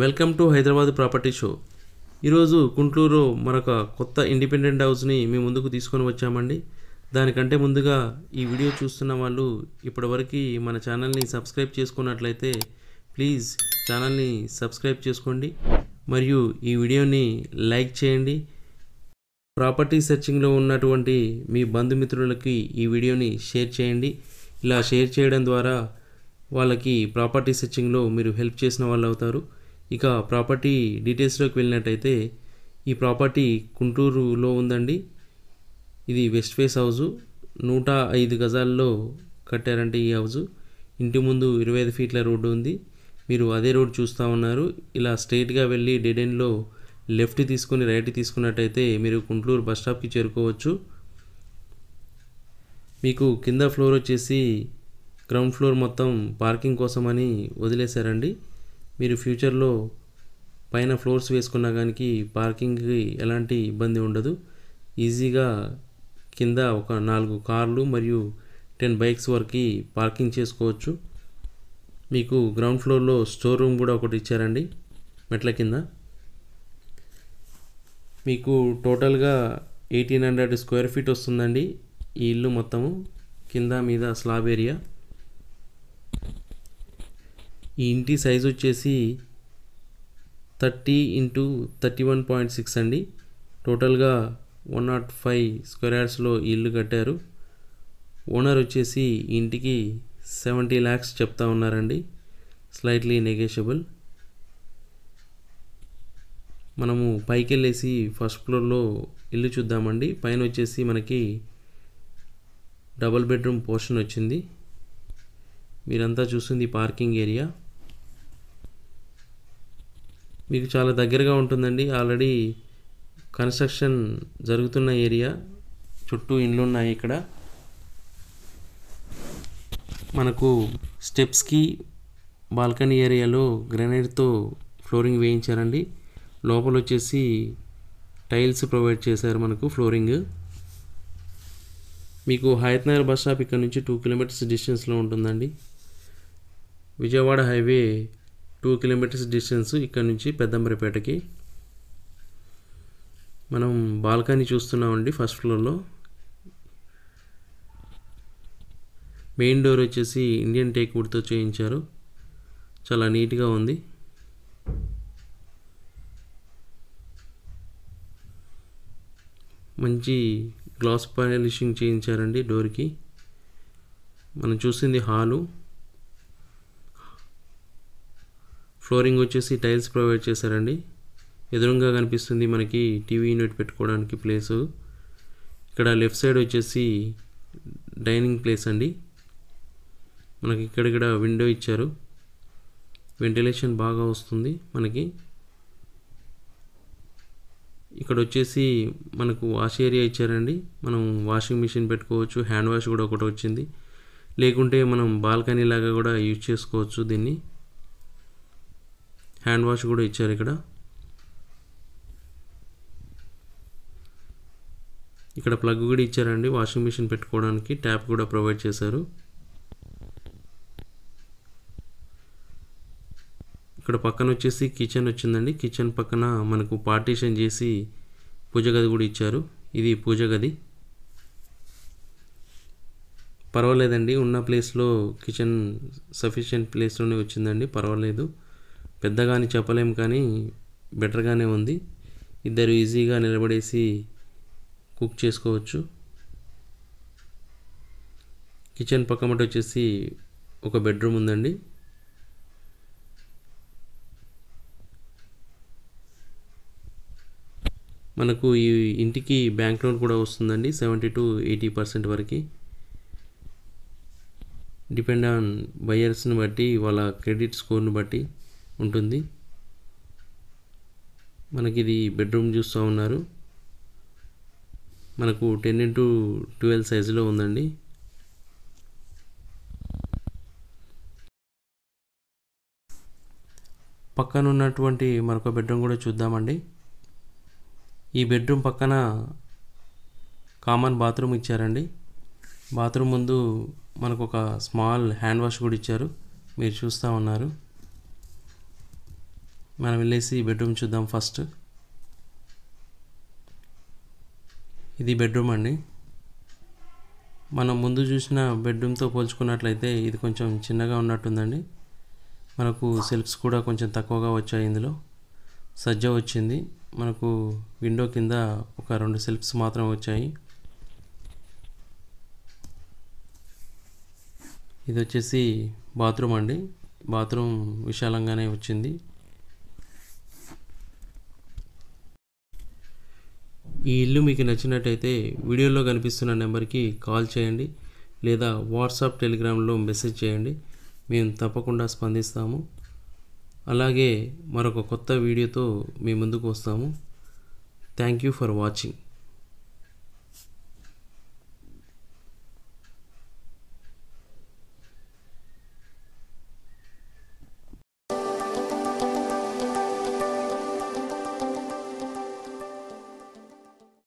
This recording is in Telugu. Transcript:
welcome to Hyderabad property show ఈరోజు గుంటూరు మరొక కొత్త ఇండిపెండెంట్ హౌస్ని మీ ముందుకు తీసుకొని వచ్చామండి దానికంటే ముందుగా ఈ వీడియో చూస్తున్న వాళ్ళు ఇప్పటివరకు మన ఛానల్ని సబ్స్క్రైబ్ చేసుకున్నట్లయితే ప్లీజ్ ఛానల్ని సబ్స్క్రైబ్ చేసుకోండి మరియు ఈ వీడియోని లైక్ చేయండి ప్రాపర్టీ సెర్చింగ్లో ఉన్నటువంటి మీ బంధుమిత్రులకి ఈ వీడియోని షేర్ చేయండి ఇలా షేర్ చేయడం ద్వారా వాళ్ళకి ప్రాపర్టీ సెర్చింగ్లో మీరు హెల్ప్ చేసిన వాళ్ళు అవుతారు ఇక ప్రాపర్టీ డీటెయిల్స్లోకి వెళ్ళినట్టయితే ఈ ప్రాపర్టీ గుంటూరులో ఉందండి ఇది వెస్ట్ ఫేస్ హౌజు నూట ఐదు గజాల్లో కట్టారంటే ఈ హౌజు ఇంటి ముందు ఇరవై ఐదు ఫీట్ల రోడ్డు ఉంది మీరు అదే రోడ్ చూస్తూ ఉన్నారు ఇలా స్ట్రైట్గా వెళ్ళి డెడ్ ఎండ్లో లెఫ్ట్ తీసుకుని రైట్ తీసుకున్నట్టయితే మీరు గుంటూరు బస్ స్టాప్కి చేరుకోవచ్చు మీకు కింద ఫ్లోర్ వచ్చేసి గ్రౌండ్ ఫ్లోర్ మొత్తం పార్కింగ్ కోసమని వదిలేశారండి మీరు ఫ్యూచర్లో పైన ఫ్లోర్స్ వేసుకున్న కానీ పార్కింగ్కి ఎలాంటి ఇబ్బంది ఉండదు ఈజీగా కింద ఒక నాలుగు కార్లు మరియు టెన్ బైక్స్ వరకు పార్కింగ్ చేసుకోవచ్చు మీకు గ్రౌండ్ ఫ్లోర్లో స్టోర్ రూమ్ కూడా ఒకటి ఇచ్చారండి మెట్ల కింద మీకు టోటల్గా ఎయిటీన్ హండ్రెడ్ స్క్వేర్ ఫీట్ వస్తుందండి ఈ ఇల్లు మొత్తము కింద మీద స్లాబ్ ఏరియా ఈ ఇంటి సైజ్ వచ్చేసి thirty into thirty one point six అండి టోటల్గా వన్ నాట్ ఫైవ్ స్క్వేర్ యార్డ్స్లో ఇల్లు కట్టారు ఓనర్ వచ్చేసి ఇంటికి సెవెంటీ ల్యాక్స్ చెప్తా ఉన్నారండి స్లైట్లీ నెగేషబుల్ మనము పైకి వెళ్ళేసి ఫస్ట్ ఫ్లోర్లో ఇల్లు చూద్దామండి పైన వచ్చేసి మనకి డబల్ బెడ్రూమ్ పోర్షన్ వచ్చింది మీరంతా చూస్తుంది పార్కింగ్ ఏరియా మీకు చాలా దగ్గరగా ఉంటుందండి ఆల్రెడీ కన్స్ట్రక్షన్ జరుగుతున్న ఏరియా చుట్టూ ఇండ్లు ఉన్నాయి ఇక్కడ మనకు స్టెప్స్కి బాల్కనీ ఏరియాలో గ్రనైట్తో ఫ్లోరింగ్ వేయించారండి లోపల వచ్చేసి టైల్స్ ప్రొవైడ్ చేశారు మనకు ఫ్లోరింగ్ మీకు హయత్నగర్ బస్ స్టాప్ ఇక్కడ నుంచి టూ కిలోమీటర్స్ డిస్టెన్స్లో ఉంటుందండి Vijayawada highway two kilometres distance ఇక్కడ నుంచి పెద్దంబరిపేటకి మనం బాల్కనీ చూస్తున్నామండి ఫస్ట్ ఫ్లోర్లో మెయిన్ డోర్ వచ్చేసి ఇండియన్ టేక్ వుడ్తో చేయించారు చాలా నీట్గా ఉంది మంచి గ్లాస్ పాలిషింగ్ చేయించారండి డోర్కి మనం చూసింది హాలు ఫ్లోరింగ్ వచ్చేసి టైల్స్ ప్రొవైడ్ చేశారండి ఎదురుగా కనిపిస్తుంది మనకి టీవీ యూనిట్ పెట్టుకోవడానికి ప్లేసు ఇక్కడ లెఫ్ట్ సైడ్ వచ్చేసి డైనింగ్ ప్లేస్ అండి మనకి ఇక్కడ ఇక్కడ విండో ఇచ్చారు వెంటిలేషన్ బాగా వస్తుంది మనకి ఇక్కడ వచ్చేసి మనకు వాష్ ఏరియా ఇచ్చారండి మనం వాషింగ్ మిషన్ పెట్టుకోవచ్చు హ్యాండ్ వాష్ కూడా ఒకటి వచ్చింది లేకుంటే మనం బాల్కనీ లాగా కూడా యూజ్ చేసుకోవచ్చు దీన్ని హ్యాండ్ వాష్ కూడా ఇచ్చారు ఇక్కడ ఇక్కడ ప్లగ్ కూడా ఇచ్చారండి వాషింగ్ మిషన్ పెట్టుకోవడానికి ట్యాప్ కూడా ప్రొవైడ్ చేశారు ఇక్కడ పక్కన వచ్చేసి కిచెన్ వచ్చిందండి కిచెన్ పక్కన మనకు పార్టీషన్ చేసి పూజ గది కూడా ఇచ్చారు ఇది పూజ గది పర్వాలేదండి ఉన్న ప్లేస్లో కిచెన్ సఫిషియెంట్ ప్లేస్లోనే వచ్చిందండి పర్వాలేదు పెద్దగాని చెప్పలేం కానీ బెటర్గానే ఉంది ఇద్దరు ఈజీగా నిలబడేసి కుక్ చేసుకోవచ్చు కిచెన్ పక్కమట వచ్చేసి ఒక బెడ్రూమ్ ఉందండి మనకు ఈ ఇంటికి బ్యాంక్ లోన్ కూడా వస్తుందండి సెవెంటీ టు ఎయిటీ పర్సెంట్ వరకు డిపెండ్ ఆన్ బయర్స్ని బట్టి వాళ్ళ క్రెడిట్ స్కోర్ని బట్టి ఉంటుంది మనకి ఇది బెడ్రూమ్ చూస్తూ ఉన్నారు మనకు టెన్ ఇంటూ ట్వెల్వ్ సైజులో ఉందండి పక్కన ఉన్నటువంటి మరొక బెడ్రూమ్ కూడా చూద్దామండి ఈ బెడ్రూమ్ పక్కన కామన్ బాత్రూమ్ ఇచ్చారండి బాత్రూమ్ ముందు మనకు ఒక స్మాల్ హ్యాండ్ వాష్ కూడా ఇచ్చారు మీరు చూస్తూ ఉన్నారు మనం వెళ్ళేసి బెడ్రూమ్ చూద్దాం ఫస్ట్ ఇది బెడ్రూమ్ అండి మనం ముందు చూసిన బెడ్రూమ్తో పోల్చుకున్నట్లయితే ఇది కొంచెం చిన్నగా ఉన్నట్టుందండి మనకు సెల్ఫ్స్ కూడా కొంచెం తక్కువగా వచ్చాయి ఇందులో సజ్జ వచ్చింది మనకు విండో కింద ఒక రెండు సెల్ఫ్స్ మాత్రం వచ్చాయి ఇది వచ్చేసి బాత్రూమ్ అండి బాత్రూమ్ విశాలంగానే వచ్చింది ఈ ఇల్లు మీకు నచ్చినట్టయితే వీడియోలో కనిపిస్తున్న నెంబర్కి కాల్ చేయండి లేదా వాట్సాప్ టెలిగ్రామ్లో మెసేజ్ చేయండి మేము తప్పకుండా స్పందిస్తాము అలాగే మరొక కొత్త వీడియోతో మీ ముందుకు వస్తాము థ్యాంక్ యూ ఫర్ వాచింగ్